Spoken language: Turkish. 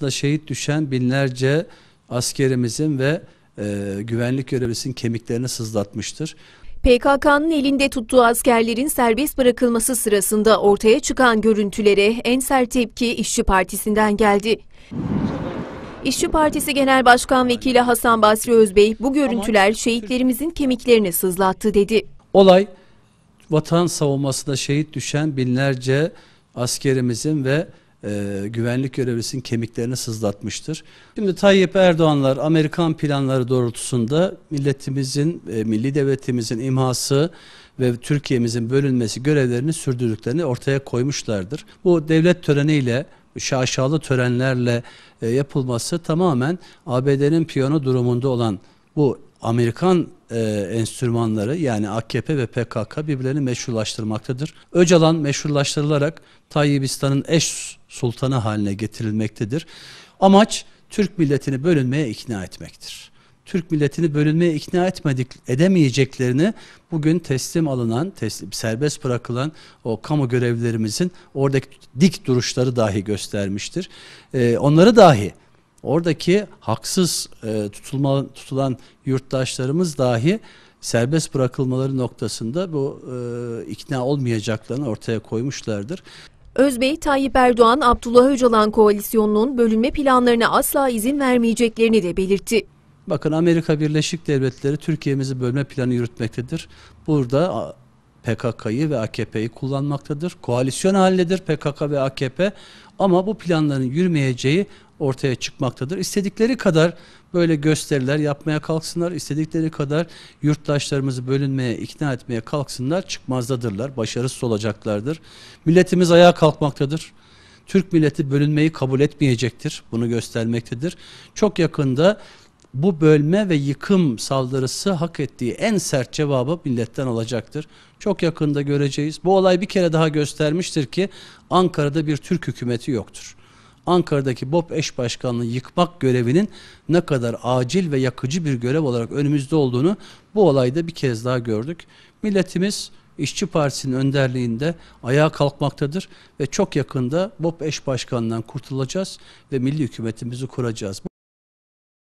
da şehit düşen binlerce askerimizin ve e, güvenlik görevlisinin kemiklerini sızlatmıştır. PKK'nın elinde tuttuğu askerlerin serbest bırakılması sırasında ortaya çıkan görüntülere en sert tepki İşçi Partisi'nden geldi. İşçi Partisi Genel Başkan Vekili Hasan Basri Özbey bu görüntüler şehitlerimizin kemiklerini sızlattı dedi. Olay vatan savunmasında şehit düşen binlerce askerimizin ve e, güvenlik görevlisinin kemiklerini sızlatmıştır. Şimdi Tayyip Erdoğanlar Amerikan planları doğrultusunda milletimizin, e, milli devletimizin imhası ve Türkiye'mizin bölünmesi görevlerini sürdürdüklerini ortaya koymuşlardır. Bu devlet töreniyle şaşalı törenlerle e, yapılması tamamen ABD'nin piyano durumunda olan bu Amerikan e, enstrümanları yani AKP ve PKK birbirlerini meşrulaştırmaktadır. Öcalan meşrulaştırılarak Tayyibistan'ın eş sultanı haline getirilmektedir. Amaç Türk milletini bölünmeye ikna etmektir. Türk milletini bölünmeye ikna etmedik edemeyeceklerini bugün teslim alınan, teslim, serbest bırakılan o kamu görevlilerimizin oradaki dik duruşları dahi göstermiştir. Ee, onları dahi Oradaki haksız e, tutulma, tutulan yurttaşlarımız dahi serbest bırakılmaları noktasında bu e, ikna olmayacaklarını ortaya koymuşlardır. Özbey, Tayyip Erdoğan, Abdullah Öcalan koalisyonunun bölünme planlarına asla izin vermeyeceklerini de belirtti. Bakın Amerika Birleşik Devletleri Türkiye'mizi bölme planı yürütmektedir. Burada PKK'yı ve AKP'yi kullanmaktadır. Koalisyon halindedir PKK ve AKP ama bu planların yürümeyeceği ortaya çıkmaktadır. İstedikleri kadar böyle gösteriler yapmaya kalksınlar, istedikleri kadar yurttaşlarımızı bölünmeye, ikna etmeye kalksınlar, çıkmazdadırlar, başarısız olacaklardır. Milletimiz ayağa kalkmaktadır. Türk milleti bölünmeyi kabul etmeyecektir. Bunu göstermektedir. Çok yakında bu bölme ve yıkım saldırısı hak ettiği en sert cevabı milletten alacaktır. Çok yakında göreceğiz. Bu olay bir kere daha göstermiştir ki Ankara'da bir Türk hükümeti yoktur. Ankara'daki BOP eş başkanlığı yıkmak görevinin ne kadar acil ve yakıcı bir görev olarak önümüzde olduğunu bu olayda bir kez daha gördük. Milletimiz İşçi Partisi'nin önderliğinde ayağa kalkmaktadır ve çok yakında BOP eş başkanından kurtulacağız ve milli hükümetimizi kuracağız.